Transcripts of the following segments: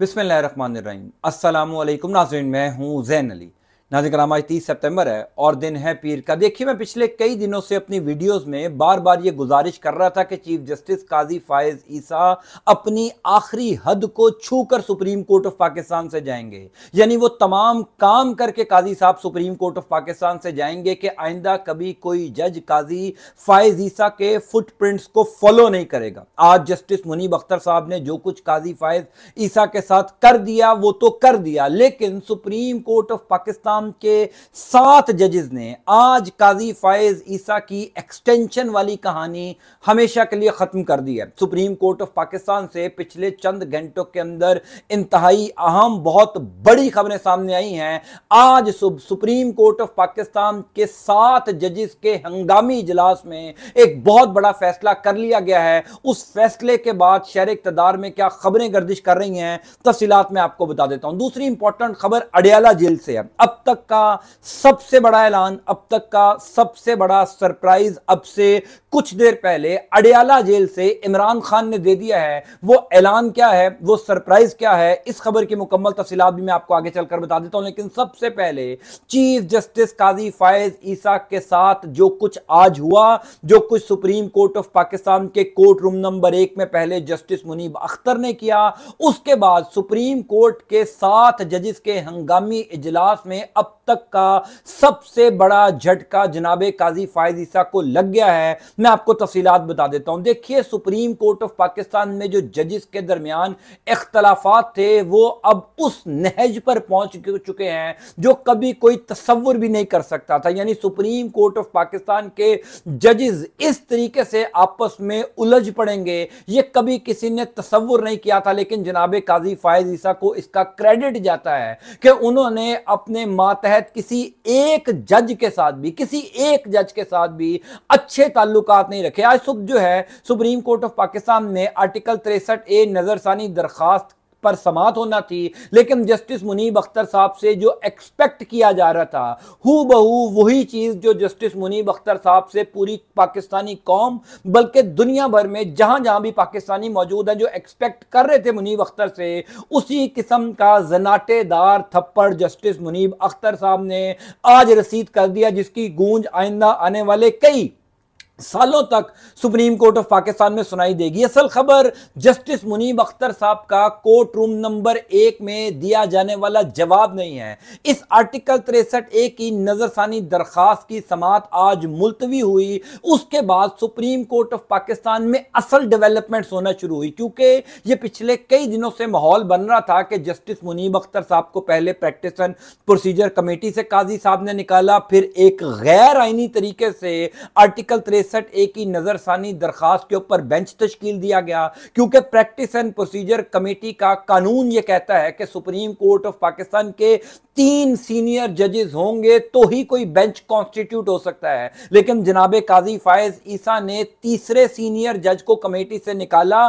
बिसमीम अल्लाम नाजरीन मैं हूँ जैन अली राम आज तीस सितंबर है और दिन है पीर का देखिए मैं पिछले कई दिनों से अपनी वीडियोस में बार बार ये गुजारिश कर रहा था कि चीफ जस्टिस काजी फायज ईसा अपनी आखिरी हद को छू कर सुप्रीम कोर्ट ऑफ पाकिस्तान से जाएंगे यानी वो तमाम काम करके काजी साहब सुप्रीम कोर्ट ऑफ पाकिस्तान से जाएंगे कि आइंदा कभी कोई जज काजी फायज ईसा के फुटप्रिंट्स को फॉलो नहीं करेगा आज जस्टिस मुनीब अख्तर साहब ने जो कुछ काजी फायज ईसा के साथ कर दिया वो तो कर दिया लेकिन सुप्रीम कोर्ट ऑफ पाकिस्तान इस्लाम के सात जजेस ने आज काजी फायज ईसा की एक्सटेंशन वाली कहानी हमेशा के लिए ख़त्म कर दी है सुप्रीम कोर्ट ऑफ पाकिस्तान से पिछले चंद घंटों के अंदर इंतहाई अहम बहुत बड़ी खबरें सामने आई हैं आज सुप्रीम कोर्ट ऑफ पाकिस्तान के सात जजेस के हंगामी इजलास में एक बहुत बड़ा फैसला कर लिया गया है उस फैसले के बाद शहर इकतदार में क्या खबरें गर्दिश कर रही हैं तफसीत में आपको बता देता हूं दूसरी इंपॉर्टेंट खबर अडियाला जेल से है अब तक का सबसे बड़ा ऐलान अब तक का सबसे बड़ा सरप्राइज अब से कुछ देर पहले अडयाला जेल से इमरान खान ने दे दिया है वो ऐलान क्या है वो सरप्राइज क्या है इस खबर की मुकम्मल तफसीलात भी मैं आपको आगे चलकर बता देता हूं लेकिन सबसे पहले चीफ जस्टिस काजी फायज ईसा के साथ जो कुछ आज हुआ जो कुछ सुप्रीम कोर्ट ऑफ पाकिस्तान के कोर्ट रूम नंबर एक में पहले जस्टिस मुनीब अख्तर ने किया उसके बाद सुप्रीम कोर्ट के सात जजिस के हंगामी इजलास में अब तक का सबसे बड़ा झटका जनाब काजी फायद ईसा को लग गया है मैं आपको तफसीलात बता देता हूं देखिए सुप्रीम कोर्ट ऑफ पाकिस्तान में जो जजिस के दरमियान इख्तलाफात थे वो अब उस नहज पर पहुंच चुके हैं जो कभी कोई तस्वुर भी नहीं कर सकता था यानी सुप्रीम कोर्ट ऑफ पाकिस्तान के जजेस इस तरीके से आपस में उलझ पड़ेंगे ये कभी किसी ने तस्वुर नहीं किया था लेकिन जनाब काजी फायद ईसा को इसका क्रेडिट जाता है कि उन्होंने अपने मातहत किसी एक जज के साथ भी किसी एक जज के साथ भी अच्छे ताल्लुक नहीं रखे आज सुबह जो है सुप्रीम कोर्ट ऑफ पाकिस्तान ने आर्टिकल तिरसठ ए नज़रसानी दरखास्त पर समात होना थी लेकिन जस्टिस मुनीब अख्तर साहब से जो एक्सपेक्ट किया जा रहा था हु बहू वही चीज़ जो जस्टिस मुनीब अख्तर साहब से पूरी पाकिस्तानी कौम बल्कि दुनिया भर में जहाँ जहाँ भी पाकिस्तानी मौजूद हैं जो एक्सपेक्ट कर रहे थे मुनीब अख्तर से उसी किस्म का जनाटेदार थप्पड़ जस्टिस मुनीब अख्तर साहब ने आज रसीद कर दिया जिसकी गूंज आइंदा आने वाले कई सालों तक सुप्रीम कोर्ट ऑफ पाकिस्तान में सुनाई देगी असल खबर जस्टिस मुनीब अख्तर साहब का कोर्ट रूम नंबर एक में दिया जाने वाला जवाब नहीं है इस आर्टिकल तिरसठ ए की नजरसानी दरखास्त की समात आज मुलतवी हुई उसके बाद सुप्रीम कोर्ट ऑफ पाकिस्तान में असल डेवलपमेंट होना शुरू हुई क्योंकि ये पिछले कई दिनों से माहौल बन रहा था कि जस्टिस मुनीब अख्तर साहब को पहले प्रैक्टिस प्रोसीजर कमेटी से काजी साहब ने निकाला फिर एक गैर आइनी तरीके से आर्टिकल 63 तिरसठ ए की नज़रसानी दरखास्त के ऊपर बेंच तश्कील दिया गया क्योंकि प्रैक्टिस एंड प्रोसीजर कमेटी का कानून यह कहता है कि सुप्रीम कोर्ट ऑफ पाकिस्तान के तीन सीनियर जजेस होंगे तो ही कोई बेंच कॉन्स्टिट्यूट हो सकता है लेकिन जनाब काजी फायज ईसा ने तीसरे सीनियर जज को कमेटी से निकाला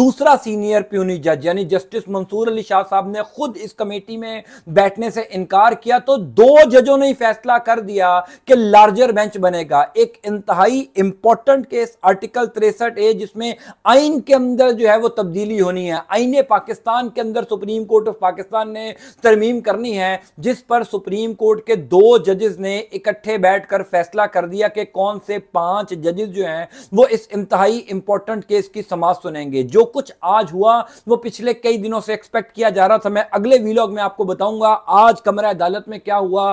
दूसरा सीनियर प्यूनी जज यानी जस्टिस मंसूर अली शाह साहब ने खुद इस कमेटी में बैठने से इनकार किया तो दो जजों ने फैसला कर दिया कि लार्जर बेंच बनेगा एक इंतहाई इंपॉर्टेंट केस आर्टिकल तिरसठ ए जिसमें आइन के अंदर जो है वो तब्दीली होनी है आइन पाकिस्तान के अंदर सुप्रीम कोर्ट ऑफ पाकिस्तान ने तरमीम करनी है जिस पर सुप्रीम कोर्ट के दो जजेस ने इकट्ठे बैठकर फैसला कर दिया कि कौन से पांच जजेस जो हैं वो इस इंतहाई इंपॉर्टेंट केस की समाज सुनेंगे जो कुछ आज हुआ वो पिछले कई दिनों से एक्सपेक्ट किया जा रहा था मैं अगले वीलॉग में आपको बताऊंगा आज कमरा अदालत में क्या हुआ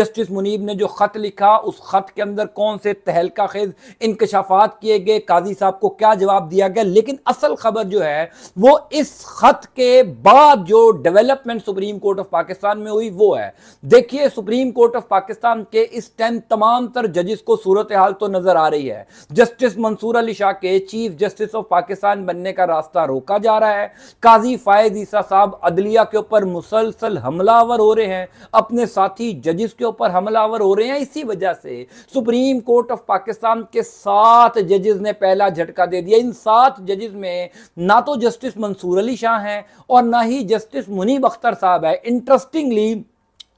जस्टिस मुनीब ने जो खत लिखा उस खत के अंदर कौन से तहलका खेज इंकशाफात किए गए काजी साहब को क्या जवाब दिया गया लेकिन असल खबर जो है वो इस खत के बाद जो development Supreme Court of Pakistan में हुई वो है देखिए सुप्रीम कोर्ट ऑफ पाकिस्तान के इस टाइम तमाम तर जजिस को सूरत हाल तो नजर आ रही है जस्टिस मंसूर अली शाह के चीफ जस्टिस ऑफ पाकिस्तान बनने का रास्ता रोका जा रहा है काजी फायद ईसा साहब अदलिया के ऊपर मुसलसल हमलावर हो रहे हैं अपने साथी जजिस के ऊपर हमलावर हो रहे हैं इसी वजह से सुप्रीम कोर्ट ऑफ पाकिस्तान के सात जजेस ने पहला झटका दे दिया इन सात जजेस में ना तो जस्टिस मंसूर अली शाह हैं और ना ही जस्टिस मुनीब अख्तर साहब है इंटरेस्टिंगली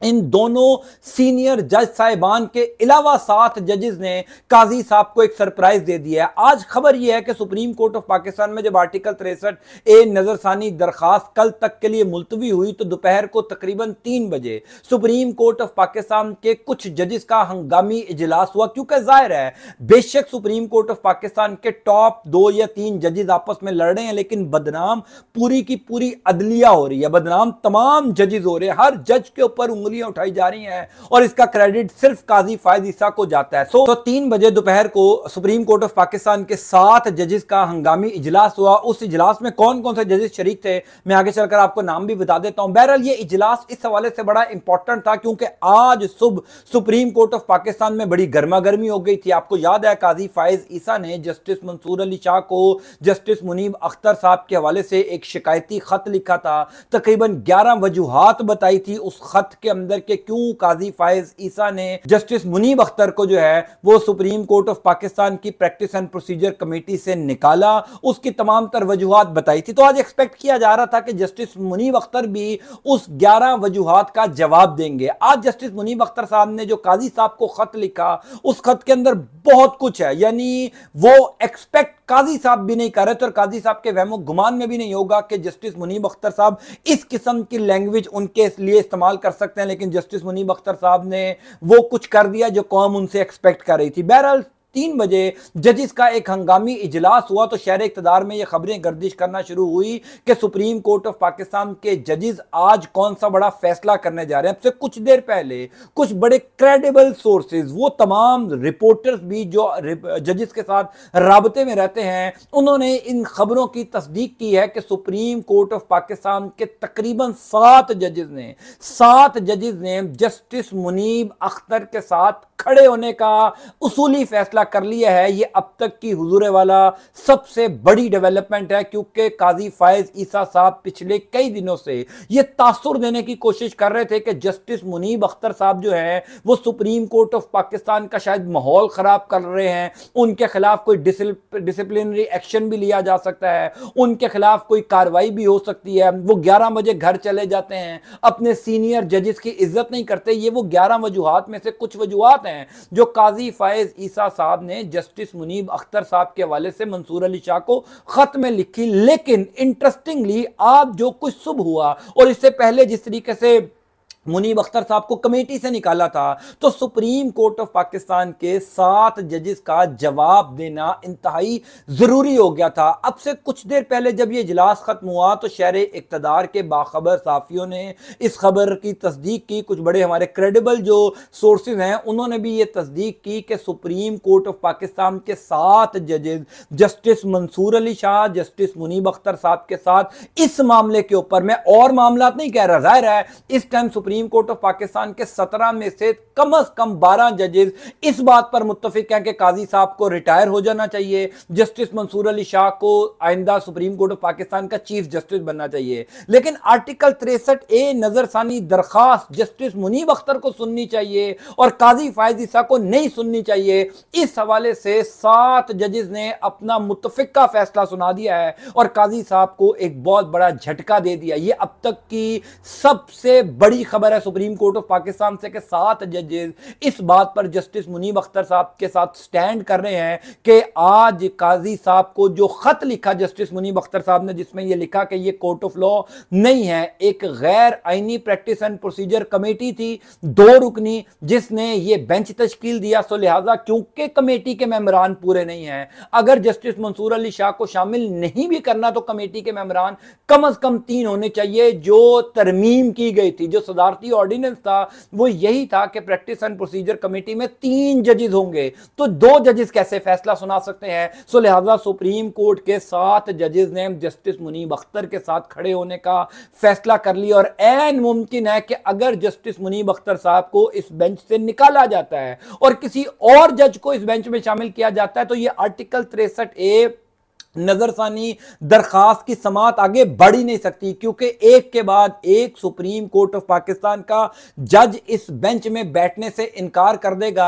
इन दोनों सीनियर जज साहिबान के अलावा सात जजेस ने काजी साहब को एक सरप्राइज दे दिया है आज खबर यह है कि सुप्रीम कोर्ट ऑफ पाकिस्तान में जब आर्टिकल तिरसठ ए नज़रसानी दरखास्त कल तक के लिए मुलतवी हुई तो दोपहर को तकरीबन तीन बजे सुप्रीम कोर्ट ऑफ पाकिस्तान के कुछ जजेस का हंगामी इजलास हुआ क्योंकि जाहिर है बेशक सुप्रीम कोर्ट ऑफ पाकिस्तान के टॉप दो या तीन जजेज आपस में लड़ रहे हैं लेकिन बदनाम पूरी की पूरी अदलिया हो रही है बदनाम तमाम जजेज हो रहे हैं हर जज के ऊपर उंगली उंगलियां उठाई जा रही हैं और इसका क्रेडिट सिर्फ काजी फायद ईसा को जाता है सो तो तीन बजे दोपहर को सुप्रीम कोर्ट ऑफ पाकिस्तान के सात जजेस का हंगामी इजलास हुआ उस इजलास में कौन कौन से जजेस शरीक थे मैं आगे चलकर आपको नाम भी बता देता हूं बहरहाल ये इजलास इस हवाले से बड़ा इंपॉर्टेंट था क्योंकि आज सुबह सुप्रीम कोर्ट ऑफ पाकिस्तान में बड़ी गर्मा हो गई थी आपको याद है काजी फायज ईसा ने जस्टिस मंसूर अली शाह को जस्टिस मुनीब अख्तर साहब के हवाले से एक शिकायती खत लिखा था तकरीबन ग्यारह वजूहत बताई थी उस खत के अंदर के क्यों काजी फायज ईसा ने जस्टिस मुनीब अख्तर को जो है वो सुप्रीम कोर्ट ऑफ पाकिस्तान की प्रैक्टिस एंड प्रोसीजर कमेटी से निकाला उसकी तमाम तर वजूहत बताई थी तो आज एक्सपेक्ट किया जा रहा था कि जस्टिस मुनीब अख्तर भी उस ग्यारह वजूहत का जवाब देंगे आज जस्टिस मुनीब अख्तर साहब ने जो काजी साहब को खत लिखा उस खत के अंदर बहुत कुछ है यानी वो एक्सपेक्ट काजी साहब भी नहीं कर रहे थे और काजी साहब के वहमो गुमान में भी नहीं होगा कि जस्टिस मुनीब अख्तर साहब इस किस्म की लैंग्वेज उनके लिए इस्तेमाल कर सकते हैं लेकिन जस्टिस मुनीब अख्तर साहब ने वो कुछ कर दिया जो कौम उनसे एक्सपेक्ट कर रही थी बहरहाल तीन बजे जजिस का एक हंगामी इजलास हुआ तो शहर इकतदार में यह खबरें गर्दिश करना शुरू हुई कि सुप्रीम कोर्ट ऑफ पाकिस्तान के जजिस आज कौन सा बड़ा फैसला करने जा रहे हैं तो कुछ देर पहले कुछ बड़े क्रेडिबल सोर्सेज वो तमाम रिपोर्टर्स भी जो जजिस के साथ रबते में रहते हैं उन्होंने इन खबरों की तस्दीक की है कि सुप्रीम कोर्ट ऑफ पाकिस्तान के तकरीबन सात जजिस ने सात जजिस ने जस्टिस मुनीब अख्तर के साथ खड़े होने का उसूली फैसला कर लिया है ये अब तक की हजूर वाला सबसे बड़ी डेवलपमेंट है क्योंकि काजी फायज ईसा साहब पिछले कई दिनों से ये तासुर देने की कोशिश कर रहे थे कि जस्टिस मुनीब अख्तर साहब जो हैं वो सुप्रीम कोर्ट ऑफ पाकिस्तान का शायद माहौल ख़राब कर रहे हैं उनके खिलाफ कोई डिसिप्लिनरी एक्शन भी लिया जा सकता है उनके खिलाफ कोई कार्रवाई भी हो सकती है वो ग्यारह बजे घर चले जाते हैं अपने सीनियर जजिस की इज्जत नहीं करते ये वो ग्यारह वजूहत में से कुछ वजूहत हैं जो काजी फायज ईसा साहब ने जस्टिस मुनीब अख्तर साहब के वाले से मंसूर अली शाह को ख़त में लिखी लेकिन इंटरेस्टिंगली आप जो कुछ सुबह हुआ और इससे पहले जिस तरीके से मुनीब अख्तर साहब को कमेटी से निकाला था तो सुप्रीम कोर्ट ऑफ पाकिस्तान के सात जजेस का जवाब देना इंतहाई ज़रूरी हो गया था अब से कुछ देर पहले जब यह इजलास ख़त्म हुआ तो शहर इकतदार के बाखबर साफियों ने इस खबर की तस्दीक की कुछ बड़े हमारे क्रेडिबल जो सोर्सेज हैं उन्होंने भी ये तस्दीक की कि सुप्रीम कोर्ट ऑफ पाकिस्तान के सात जजेस जस्टिस मंसूर अली शाह जस्टिस मुनीब अख्तर साहब के साथ इस मामले के ऊपर मैं और मामला नहीं कह रहा जाहिर है इस time supreme Supreme Court of Pakistan के सत्रह में से कम अज कम बारह जजेस इस बात पर मुतफिक हैं कि काजी साहब को रिटायर हो जाना चाहिए जस्टिस मंसूर अली शाह को आइंदा सुप्रीम कोर्ट ऑफ पाकिस्तान का चीफ जस्टिस बनना चाहिए लेकिन आर्टिकल तिरसठ ए नजरसानी दरखास्त जस्टिस मुनीब अख्तर को सुननी चाहिए और काजी फायज ईसा को नहीं सुननी चाहिए इस हवाले से सात जजेस ने अपना मुतफिक का फैसला सुना दिया है और काजी साहब को एक बहुत बड़ा झटका दे दिया ये अब तक की सबसे बड़ी खबर खबर है सुप्रीम कोर्ट ऑफ पाकिस्तान से कि सात जजेज इस बात पर जस्टिस मुनीब अख्तर साहब के साथ स्टैंड कर रहे हैं कि आज काजी साहब को जो खत लिखा जस्टिस मुनीब अख्तर साहब ने जिसमें यह लिखा कि यह कोर्ट ऑफ लॉ नहीं है एक गैर आइनी प्रैक्टिस एंड प्रोसीजर कमेटी थी दो रुकनी जिसने यह बेंच तश्कील दिया सो लिहाजा क्योंकि कमेटी के मेम्बरान पूरे नहीं हैं अगर जस्टिस मंसूर अली शाह को शामिल नहीं भी करना तो कमेटी के मेम्बरान कम अज कम तीन होने चाहिए जो तरमीम की गई थी जो सदा भारतीय ऑर्डिनेंस था वो यही था कि प्रैक्टिस एंड प्रोसीजर कमेटी में तीन जजेस होंगे तो दो जजेस कैसे फैसला सुना सकते हैं सो लिहाजा सुप्रीम कोर्ट के सात जजेस ने जस्टिस मुनीब अख्तर के साथ खड़े होने का फैसला कर लिया और एन मुमकिन है कि अगर जस्टिस मुनीब अख्तर साहब को इस बेंच से निकाला जाता है और किसी और जज को इस बेंच में शामिल किया जाता है तो ये आर्टिकल तिरसठ ए नज़रसानी दरखास्त की समात आगे बढ़ ही नहीं सकती क्योंकि एक के बाद एक सुप्रीम कोर्ट ऑफ पाकिस्तान का जज इस बेंच में बैठने से इनकार कर देगा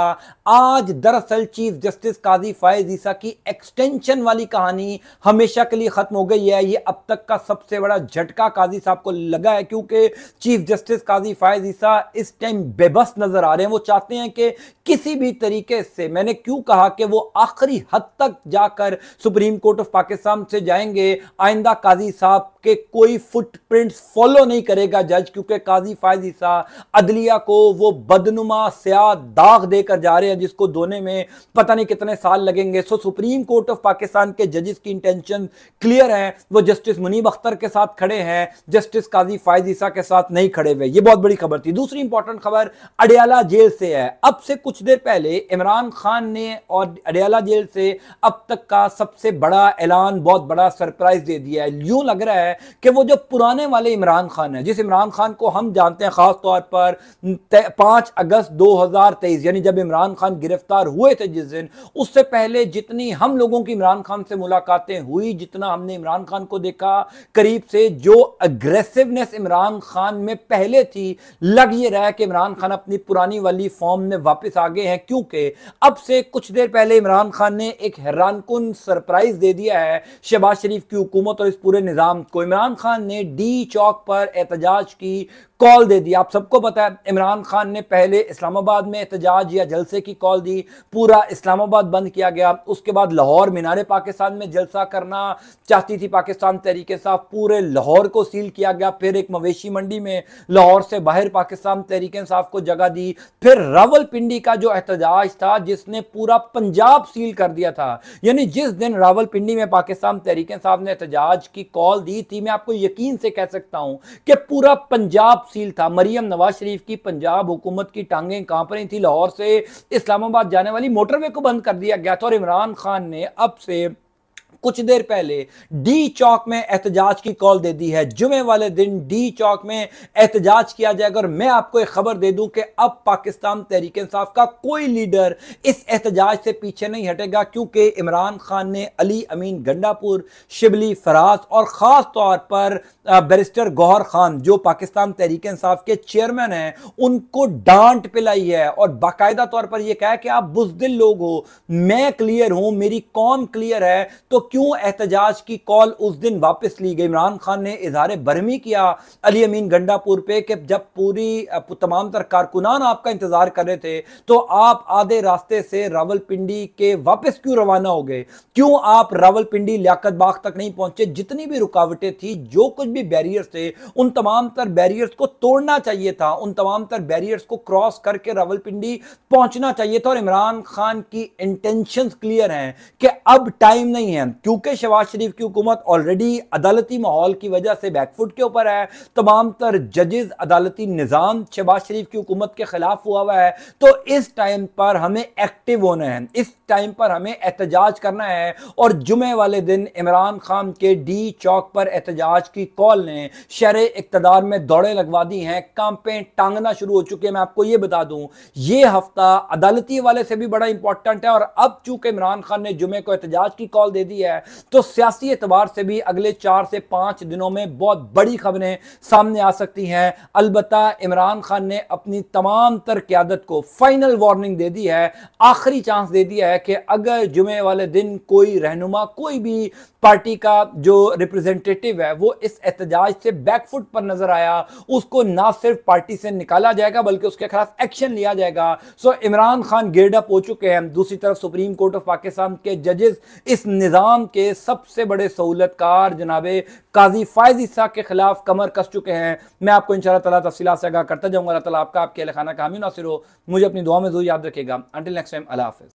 आज दरअसल चीफ जस्टिस काजी फायज ईसा की एक्सटेंशन वाली कहानी हमेशा के लिए ख़त्म हो गई है ये अब तक का सबसे बड़ा झटका काजी साहब को लगा है क्योंकि चीफ जस्टिस काजी फायज ईसा इस टाइम बेबस नज़र आ रहे हैं वो चाहते हैं कि किसी भी तरीके से मैंने क्यों कहा कि वो आखिरी हद तक जाकर सुप्रीम कोर्ट ऑफ पाकिस्तान से जाएंगे आइंदा काजी साहब आपके कोई फुटप्रिंट्स फॉलो नहीं करेगा जज क्योंकि काजी फायजी शाह अदलिया को वो बदनुमा सिया दाग देकर जा रहे हैं जिसको धोने में पता नहीं कितने साल लगेंगे so Supreme Court of Pakistan के जजेस की इंटेंशन क्लियर है वो जस्टिस मुनीब अख्तर के साथ खड़े हैं जस्टिस काजी फायज ईसा के साथ नहीं खड़े हुए ये बहुत बड़ी खबर थी दूसरी इंपॉर्टेंट खबर अडियाला जेल से है अब से कुछ देर पहले इमरान खान ने और अडियाला जेल से अब तक का सबसे बड़ा ऐलान बहुत बड़ा सरप्राइज दे दिया है यूं लग रहा है है कि वो जो पुराने वाले इमरान खान है जिस इमरान खान को हम जानते हैं ख़ास तौर पर पांच अगस्त दो हज़ार तेईस यानी जब इमरान खान गिरफ्तार हुए थे जिस दिन उससे पहले जितनी हम लोगों की इमरान खान से मुलाकातें हुई जितना हमने इमरान खान को देखा करीब से जो अग्रेसिवनेस इमरान खान में पहले थी लग ये रहा है कि इमरान खान अपनी पुरानी वाली फॉर्म में वापस आ गए हैं क्योंकि अब से कुछ देर पहले इमरान खान ने एक हैरानकुन सरप्राइज दे दिया है शहबाज शरीफ की हुकूमत और इस पूरे निज़ाम को इमरान खान ने डी चौक पर एहतजाज की कॉल दे दी आप सबको पता है इमरान खान ने पहले इस्लामाबाद में एहतजाज या जलसे की कॉल दी पूरा इस्लामाबाद बंद किया गया उसके बाद लाहौर मीनारे पाकिस्तान में जलसा करना चाहती थी पाकिस्तान तहरीक साफ पूरे लाहौर को सील किया गया फिर एक मवेशी मंडी में लाहौर से बाहर पाकिस्तान तहरीक साफ को जगह दी फिर रावलपिंडी का जो एहतजाज था जिसने पूरा पंजाब सील कर दिया था यानी जिस दिन रावलपिंडी में पाकिस्तान तहरीक साहब ने एहतजाज की कॉल दी थी मैं आपको यकीन से कह सकता हूं कि पूरा पंजाब सील था मरियम नवाज शरीफ की पंजाब हुकूमत की टांगें कांप रही थी लाहौर से इस्लामाबाद जाने वाली मोटरवे को बंद कर दिया गया था और इमरान खान ने अब से कुछ देर पहले डी चौक में एहतजाज की कॉल दे दी है जुमे वाले दिन डी चौक में एहतजाज किया जाएगा और मैं आपको एक खबर दे दूं कि अब पाकिस्तान तहरीक इंसाफ का कोई लीडर इस एहतजाज से पीछे नहीं हटेगा क्योंकि इमरान खान ने अली अमीन गंडापुर शिबली फराज और ख़ास तौर पर बैरिस्टर गौहर खान जो पाकिस्तान तहरीक इंसाफ के चेयरमैन हैं उनको डांट पिलाई है और बाकायदा तौर पर यह कहा कि आप बुजदिल लोग हो मैं क्लियर हूं मेरी कौन क्लियर है तो क्यों एहतजाज की कॉल उस दिन वापस ली गई इमरान खान ने इजहार बरहमी किया अली अमीन गंडापुर पे कि जब पूरी तमाम तर कारकुनान आपका इंतजार कर रहे थे तो आप आधे रास्ते से रावलपिंडी के वापस क्यों रवाना हो गए क्यों आप रावलपिंडी लियाकत बाग तक नहीं पहुंचे जितनी भी रुकावटें थी जो कुछ भी बैरियर्स थे उन तमाम तर बैरियर्स को तोड़ना चाहिए था उन तमाम तर बैरियर्स को क्रॉस करके रावलपिंडी पहुंचना चाहिए था और इमरान खान की इंटेंशन क्लियर हैं कि अब टाइम नहीं है क्योंकि शहबाज शरीफ की हुकूमत ऑलरेडी अदालती माहौल की वजह से बैकफुट के ऊपर है तमाम तर जजेज अदालती निज़ाम शहबाज शरीफ की हुकूमत के खिलाफ हुआ हुआ है तो इस टाइम पर हमें एक्टिव होना है इस टाइम पर हमें एहतजाज करना है और जुमे वाले दिन इमरान खान के डी चौक पर एहतजाज की कॉल ने शर इकतदार में दौड़े लगवा दी हैं कांपे टांगना शुरू हो चुकी है मैं आपको ये बता दूं ये हफ्ता अदालती वाले से भी बड़ा इंपॉर्टेंट है और अब चूंकि इमरान खान ने जुमे को एहतजाज की कॉल दे दी है गया है तो सियासी एतबार से भी अगले चार से पांच दिनों में बहुत बड़ी खबरें सामने आ सकती हैं अलबत् इमरान खान ने अपनी तमाम तर क्यादत को फाइनल वार्निंग दे दी है आखिरी चांस दे दिया है कि अगर जुमे वाले दिन कोई रहनुमा कोई भी पार्टी का जो रिप्रेजेंटेटिव है वो इस एहतजाज से बैकफुट पर नजर आया उसको ना सिर्फ पार्टी से निकाला जाएगा बल्कि उसके खिलाफ एक्शन लिया जाएगा सो इमरान खान गेडअप हो चुके हैं दूसरी तरफ सुप्रीम कोर्ट ऑफ पाकिस्तान के जजेस इस निज़ाम के सबसे बड़े सहूलतकार जनाबे काजी फायज ईसा के खिलाफ कमर कस चुके हैं मैं आपको इन शाला तफसीला से आगा करता जाऊँगा अल्लाह ताला आपका आपके खाना का हमी नासिर हो मुझे अपनी दुआ में जरूर याद रखेगा अंटिल नेक्स्ट टाइम अला हाफिज़